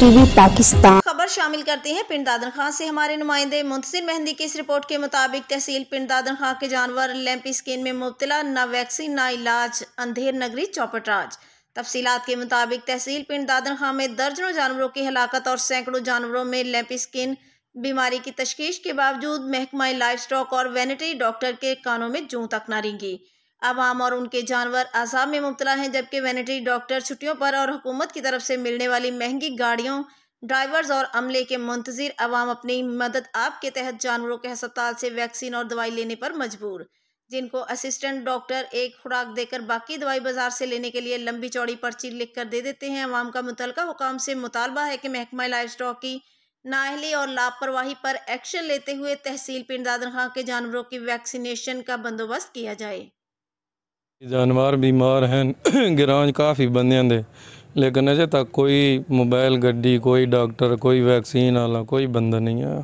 TV Pakistan खबर शामिल करते हैं पिंड दादन खां से हमारे नुमाइंदे मुंतसिर मेहंदी की इस रिपोर्ट के मुताबिक तहसील पिंड दादन खां के जानवर लैम्पी स्किन में मुबतला न वैक्सीन न इलाज अंधेर नगरी चौपटराज तफसीलात के मुताबिक तहसील पिंड दादन खां में दर्जनों जानवरों की हलाकत और सैकड़ों जानवरों में लैम्पी स्किन बीमारी की तशखीश के बावजूद महकमा लाइफ स्टॉक और वेनेटरी डॉक्टर के कानों में जूं तक न रिंगी आवाम और उनके जानवर आसाब में मुबतला हैं जबकि वेनेटरी डॉक्टर छुट्टियों पर और हुकूमत की तरफ से मिलने वाली महंगी गाड़ियों ड्राइवर्स और अमले के मुंतजर आवाम अपनी मदद आप के तहत जानवरों के अस्पताल से वैक्सीन और दवाई लेने पर मजबूर जिनको असिस्टेंट डॉक्टर एक खुराक देकर बाकी दवाई बाजार से लेने के लिए लंबी चौड़ी पर्ची लिख कर दे देते हैं अवाम का मुतल हुकाम से मुतालबा है कि महकमा लाइफ स्टॉक की नाहली और लापरवाही पर एक्शन लेते हुए तहसील पिंडादन खां के जानवरों की वैक्सीनेशन का बंदोबस्त किया जाए ਜਾਨਵਰ ਬਿਮਾਰ ਹਨ ਗਰਾਂਜ ਕਾਫੀ ਬੰਦਿਆਂ ਦੇ ਲੇਕਿਨ ਅਜੇ ਤੱਕ ਕੋਈ ਮੋਬਾਈਲ ਗੱਡੀ ਕੋਈ ਡਾਕਟਰ ਕੋਈ ਵੈਕਸੀਨ ਵਾਲਾ ਕੋਈ ਬੰਦਾ ਨਹੀਂ ਆ